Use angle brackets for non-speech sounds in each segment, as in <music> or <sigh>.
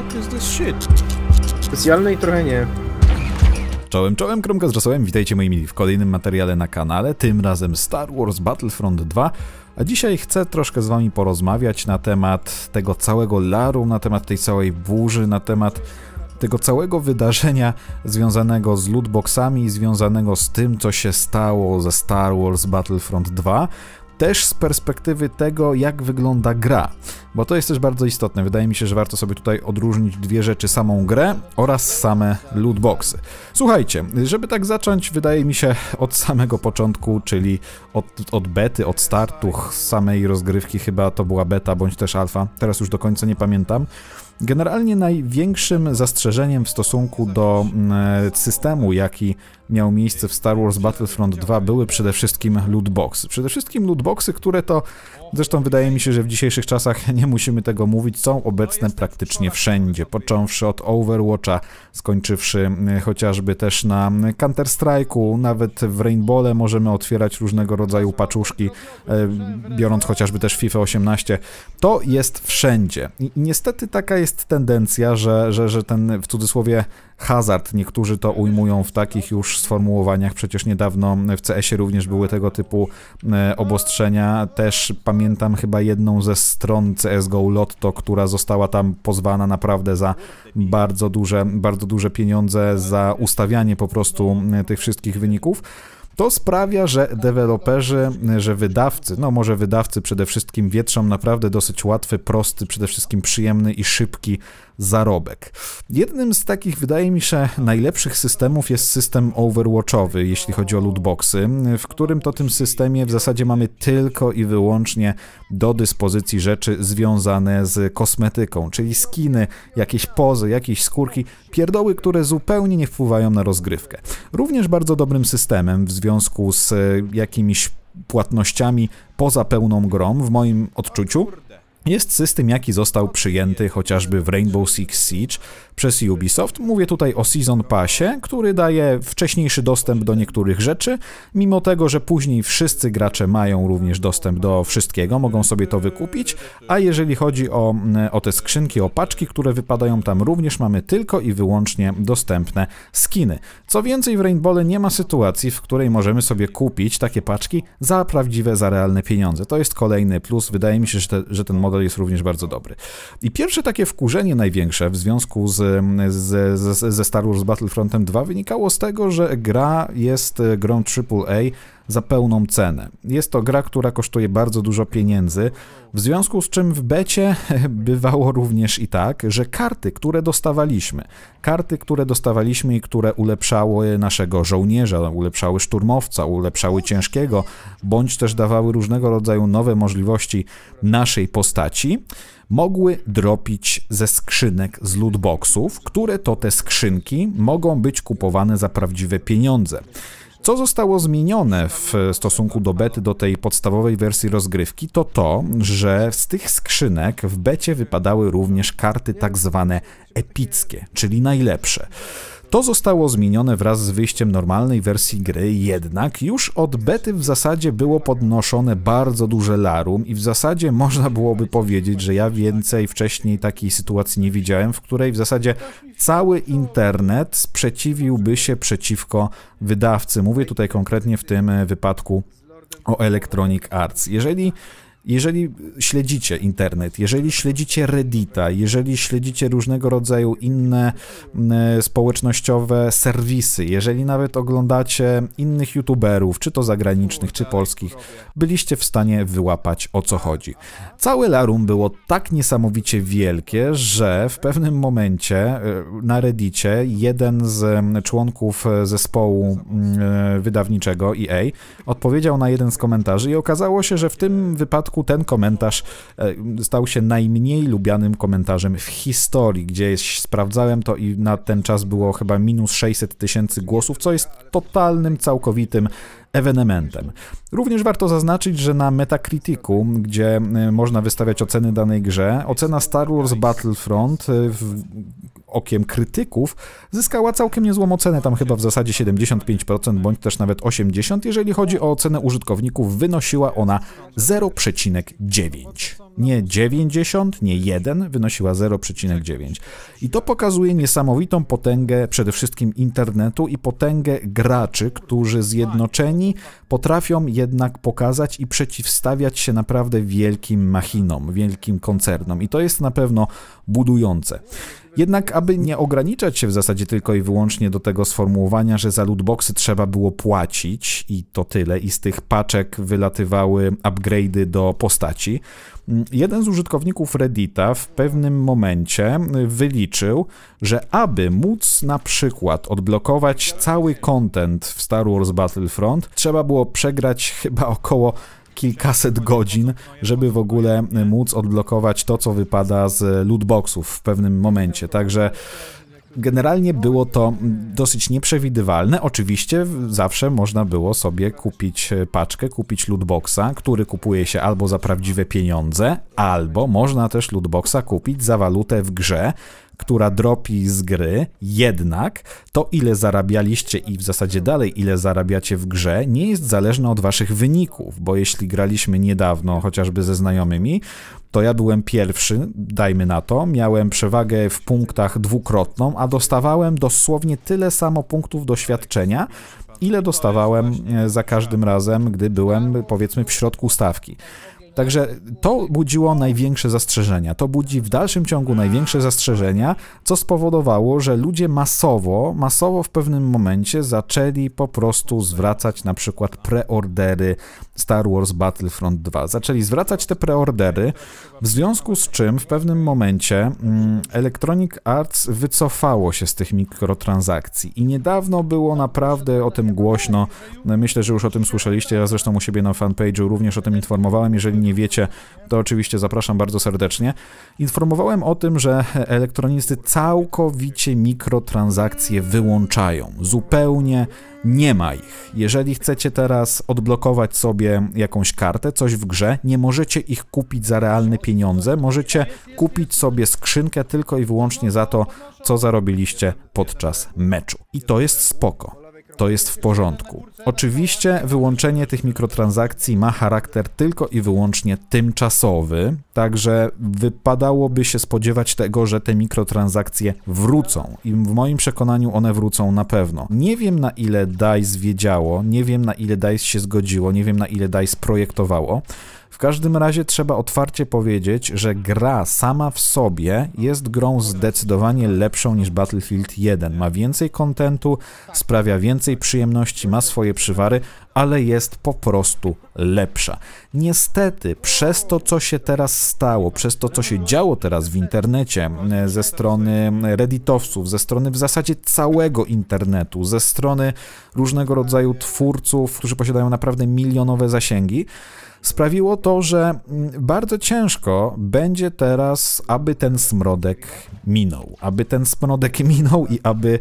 fuck is this shit? Specjalne i trochę nie. Czołem, czołem, kromka z Rosołem, witajcie moi mili w kolejnym materiale na kanale, tym razem Star Wars Battlefront 2, a dzisiaj chcę troszkę z wami porozmawiać na temat tego całego laru, na temat tej całej burzy, na temat tego całego wydarzenia związanego z lootboxami, związanego z tym, co się stało ze Star Wars Battlefront 2 też z perspektywy tego, jak wygląda gra, bo to jest też bardzo istotne. Wydaje mi się, że warto sobie tutaj odróżnić dwie rzeczy, samą grę oraz same lootboxy. Słuchajcie, żeby tak zacząć, wydaje mi się, od samego początku, czyli od, od bety, od startu, samej rozgrywki chyba to była beta bądź też alfa, teraz już do końca nie pamiętam. Generalnie największym zastrzeżeniem w stosunku do mm, e, systemu, jaki miał miejsce w Star Wars Battlefront 2 były przede wszystkim lootboxy. Przede wszystkim lootboxy, które to Zresztą wydaje mi się, że w dzisiejszych czasach <laughs> nie musimy tego mówić, są obecne praktycznie wszędzie, począwszy od Overwatcha, skończywszy mm, chociażby też na Counter-Strike'u, nawet w Rainbowle możemy otwierać różnego rodzaju paczuszki, e, biorąc chociażby też FIFA 18. To jest wszędzie. I niestety taka jest tendencja, że, że, że ten w cudzysłowie hazard. Niektórzy to ujmują w takich już sformułowaniach. Przecież niedawno w CS-ie również były tego typu e, obostrzenia. Też pamiętam chyba jedną ze stron CSGO Lotto, która została tam pozwana naprawdę za bardzo duże, bardzo duże pieniądze za ustawianie po prostu e, tych wszystkich wyników. To sprawia, że deweloperzy, e, że wydawcy, no może wydawcy przede wszystkim wietrzą naprawdę dosyć łatwy, prosty, przede wszystkim przyjemny i szybki zarobek. Jednym z takich, wydaje mi się, najlepszych systemów jest system overwatchowy, jeśli chodzi o lootboxy, w którym to tym systemie w zasadzie mamy tylko i wyłącznie do dyspozycji rzeczy związane z kosmetyką, czyli skiny, jakieś pozy, jakieś skórki, pierdoły, które zupełnie nie wpływają na rozgrywkę. Również bardzo dobrym systemem w związku z jakimiś płatnościami poza pełną grą, w moim odczuciu, jest system, jaki został przyjęty chociażby w Rainbow Six Siege przez Ubisoft. Mówię tutaj o Season Passie, który daje wcześniejszy dostęp do niektórych rzeczy, mimo tego, że później wszyscy gracze mają również dostęp do wszystkiego, mogą sobie to wykupić, a jeżeli chodzi o, o te skrzynki, o paczki, które wypadają tam, również mamy tylko i wyłącznie dostępne skiny. Co więcej, w Rainbowle nie ma sytuacji, w której możemy sobie kupić takie paczki za prawdziwe, za realne pieniądze. To jest kolejny plus, wydaje mi się, że, te, że ten model model jest również bardzo dobry. I pierwsze takie wkurzenie największe w związku z, z, z, ze Star Wars Battlefrontem 2 wynikało z tego, że gra jest grą AAA, za pełną cenę. Jest to gra, która kosztuje bardzo dużo pieniędzy, w związku z czym w becie <laughs> bywało również i tak, że karty, które dostawaliśmy, karty, które dostawaliśmy i które ulepszały naszego żołnierza, ulepszały szturmowca, ulepszały ciężkiego, bądź też dawały różnego rodzaju nowe możliwości naszej postaci, mogły dropić ze skrzynek z lootboxów, które to te skrzynki mogą być kupowane za prawdziwe pieniądze. Co zostało zmienione w stosunku do bety, do tej podstawowej wersji rozgrywki, to to, że z tych skrzynek w becie wypadały również karty tak zwane epickie, czyli najlepsze. To zostało zmienione wraz z wyjściem normalnej wersji gry, jednak już od bety w zasadzie było podnoszone bardzo duże larum i w zasadzie można byłoby powiedzieć, że ja więcej wcześniej takiej sytuacji nie widziałem, w której w zasadzie cały internet sprzeciwiłby się przeciwko wydawcy. Mówię tutaj konkretnie w tym wypadku o Electronic Arts. Jeżeli jeżeli śledzicie internet, jeżeli śledzicie Reddita, jeżeli śledzicie różnego rodzaju inne e, społecznościowe serwisy, jeżeli nawet oglądacie innych youtuberów, czy to zagranicznych, czy polskich, byliście w stanie wyłapać o co chodzi. Całe larum było tak niesamowicie wielkie, że w pewnym momencie e, na Reddicie jeden z członków e, zespołu wydawniczego EA odpowiedział na jeden z komentarzy i okazało się, że w tym wypadku przypadku ten komentarz e, stał się najmniej lubianym komentarzem w historii, gdzie sprawdzałem to i na ten czas było chyba minus 600 tysięcy głosów, co jest totalnym, całkowitym ewenementem. Również warto zaznaczyć, że na Metacriticu, gdzie e, można wystawiać oceny danej grze, ocena Star Wars Battlefront e, w okiem krytyków zyskała całkiem niezłą ocenę, tam chyba w zasadzie 75% bądź też nawet 80%, jeżeli chodzi o ocenę użytkowników wynosiła ona 0,9 nie 90, nie 1, wynosiła 0,9. I to pokazuje niesamowitą potęgę przede wszystkim internetu i potęgę graczy, którzy zjednoczeni potrafią jednak pokazać i przeciwstawiać się naprawdę wielkim machinom, wielkim koncernom. I to jest na pewno budujące. Jednak, aby nie ograniczać się w zasadzie tylko i wyłącznie do tego sformułowania, że za lootboxy trzeba było płacić i to tyle, i z tych paczek wylatywały upgrade'y do postaci, Jeden z użytkowników Reddita w pewnym momencie wyliczył, że aby móc na przykład odblokować cały content w Star Wars Battlefront, trzeba było przegrać chyba około kilkaset godzin, żeby w ogóle móc odblokować to, co wypada z lootboxów w pewnym momencie. Także Generalnie było to dosyć nieprzewidywalne. Oczywiście zawsze można było sobie kupić e, paczkę, kupić lootboxa, który kupuje się albo za prawdziwe pieniądze, albo można też lootboxa kupić za walutę w grze, która dropi z gry, jednak to ile zarabialiście i w zasadzie dalej ile zarabiacie w grze nie jest zależne od waszych wyników, bo jeśli graliśmy niedawno chociażby ze znajomymi, to ja byłem pierwszy, dajmy na to, miałem przewagę w punktach dwukrotną, a dostawałem dosłownie tyle samo punktów doświadczenia, ile dostawałem e, za każdym razem, gdy byłem powiedzmy w środku stawki. Także to budziło największe zastrzeżenia. To budzi w dalszym ciągu największe zastrzeżenia, co spowodowało, że ludzie masowo, masowo w pewnym momencie zaczęli po prostu zwracać na przykład preordery Star Wars Battlefront 2. Zaczęli zwracać te preordery, w związku z czym w pewnym momencie mm, Electronic Arts wycofało się z tych mikrotransakcji i niedawno było naprawdę o tym głośno. No, myślę, że już o tym słyszeliście, ja zresztą u siebie na fanpage'u również o tym informowałem, jeżeli nie wiecie, to oczywiście zapraszam bardzo serdecznie. Informowałem o tym, że elektronisty całkowicie mikrotransakcje wyłączają. Zupełnie nie ma ich. Jeżeli chcecie teraz odblokować sobie jakąś kartę, coś w grze, nie możecie ich kupić za realne pieniądze. Możecie kupić sobie skrzynkę tylko i wyłącznie za to, co zarobiliście podczas meczu. I to jest spoko to jest w porządku. Oczywiście wyłączenie tych mikrotransakcji ma charakter tylko i wyłącznie tymczasowy, także wypadałoby się spodziewać tego, że te mikrotransakcje wrócą i w moim przekonaniu one wrócą na pewno. Nie wiem na ile DICE wiedziało, nie wiem na ile DICE się zgodziło, nie wiem na ile DICE projektowało, w każdym razie trzeba otwarcie powiedzieć, że gra sama w sobie jest grą zdecydowanie lepszą niż Battlefield 1. Ma więcej kontentu, sprawia więcej przyjemności, ma swoje przywary, ale jest po prostu lepsza. Niestety, przez to, co się teraz stało, przez to, co się działo teraz w internecie, e, ze strony redditowców, ze strony w zasadzie całego internetu, ze strony różnego rodzaju twórców, którzy posiadają naprawdę milionowe zasięgi, sprawiło to, że bardzo ciężko będzie teraz, aby ten smrodek minął. Aby ten smrodek <laughs> minął i aby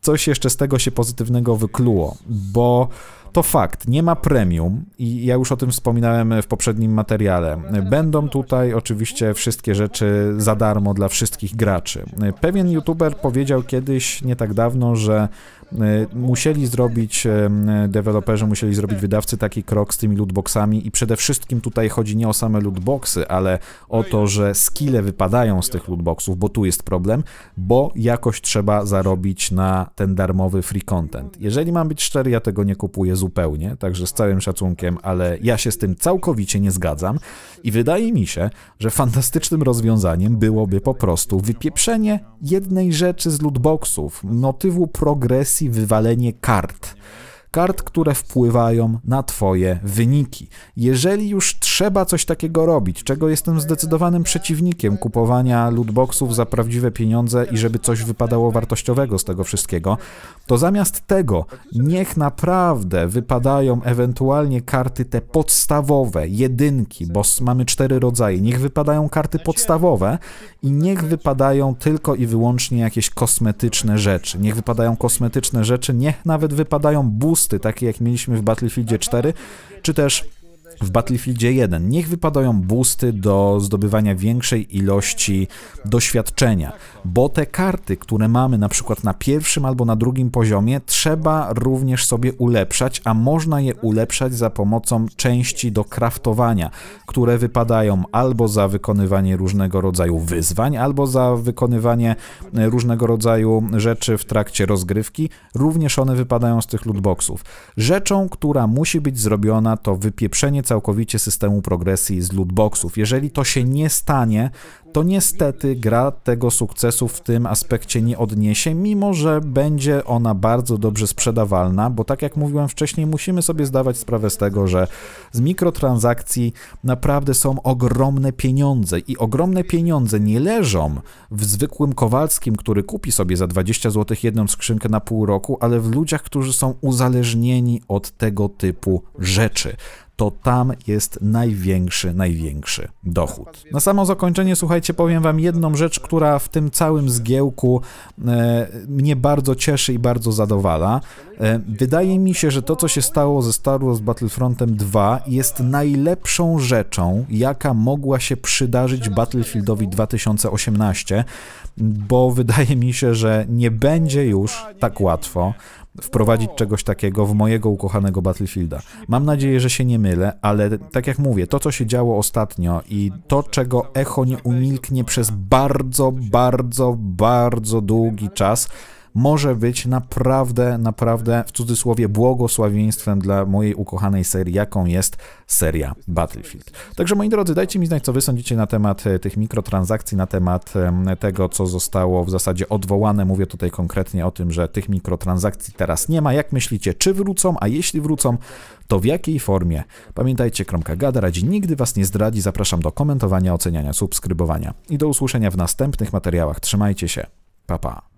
coś jeszcze z tego się pozytywnego wykluło, bo to fakt, nie ma premium i ja już o tym wspominałem w poprzednim materiale. Będą tutaj oczywiście wszystkie rzeczy za darmo dla wszystkich graczy. Pewien youtuber powiedział kiedyś, nie tak dawno, że E, musieli zrobić e, deweloperzy, musieli zrobić wydawcy taki krok z tymi lootboxami i przede wszystkim tutaj chodzi nie o same lootboxy, ale o to, że skille wypadają z tych lootboxów, bo tu jest problem, bo jakoś trzeba zarobić na ten darmowy free content. Jeżeli mam być szczery, ja tego nie kupuję zupełnie, także z całym szacunkiem, ale ja się z tym całkowicie nie zgadzam i wydaje mi się, że fantastycznym rozwiązaniem byłoby po prostu wypieprzenie jednej rzeczy z lootboxów, motywu progresji wywalenie kart kart, które wpływają na Twoje wyniki. Jeżeli już trzeba coś takiego robić, czego jestem zdecydowanym przeciwnikiem kupowania lootboxów za prawdziwe pieniądze i żeby coś wypadało wartościowego z tego wszystkiego, to zamiast tego niech naprawdę wypadają ewentualnie karty te podstawowe, jedynki, bo mamy cztery rodzaje, niech wypadają karty podstawowe i niech wypadają tylko i wyłącznie jakieś kosmetyczne rzeczy. Niech wypadają kosmetyczne rzeczy, niech nawet wypadają boost tosty, takie jak mieliśmy w Battlefieldzie 4, czy też w Battlefieldzie 1. Niech wypadają busty do zdobywania większej ilości doświadczenia, bo te karty, które mamy na przykład na pierwszym albo na drugim poziomie, trzeba również sobie ulepszać, a można je ulepszać za pomocą części do kraftowania, które wypadają albo za wykonywanie różnego rodzaju wyzwań, albo za wykonywanie różnego rodzaju rzeczy w trakcie rozgrywki. Również one wypadają z tych lootboxów. Rzeczą, która musi być zrobiona, to wypieprzenie całkowicie systemu progresji z lootboxów. Jeżeli to się nie stanie, to niestety gra tego sukcesu w tym aspekcie nie odniesie, mimo że będzie ona bardzo dobrze sprzedawalna, bo tak jak mówiłem wcześniej, musimy sobie zdawać sprawę z tego, że z mikrotransakcji naprawdę są ogromne pieniądze i ogromne pieniądze nie leżą w zwykłym Kowalskim, który kupi sobie za 20 zł jedną skrzynkę na pół roku, ale w ludziach, którzy są uzależnieni od tego typu rzeczy. To tam jest największy, największy dochód. Na samo zakończenie, słuchajcie, słuchajcie, powiem wam jedną rzecz, która w tym całym zgiełku e, mnie bardzo cieszy i bardzo zadowala. E, wydaje mi się, że to, co się stało ze Star Wars Battlefrontem 2 jest najlepszą rzeczą, jaka mogła się przydarzyć Battlefieldowi 2018, bo wydaje mi się, że nie będzie już tak łatwo wprowadzić czegoś takiego w mojego ukochanego Battlefielda. Mam nadzieję, że się nie mylę, ale tak jak mówię, to co się działo ostatnio i to czego echo nie umilknie przez bardzo, bardzo, bardzo długi czas, może być naprawdę, naprawdę w cudzysłowie błogosławieństwem dla mojej ukochanej serii, jaką jest seria Battlefield. Także moi drodzy, dajcie mi znać, co wy sądzicie na temat e, tych mikrotransakcji, na temat tego, co zostało w zasadzie odwołane. Mówię tutaj konkretnie o tym, że tych mikrotransakcji teraz nie ma. Jak myślicie, czy wrócą, a jeśli wrócą, to w jakiej formie? Pamiętajcie, Kromka Gada radzi nigdy was nie zdradzi. Zapraszam do komentowania, oceniania, subskrybowania i do usłyszenia w następnych materiałach. Trzymajcie się. Pa, pa.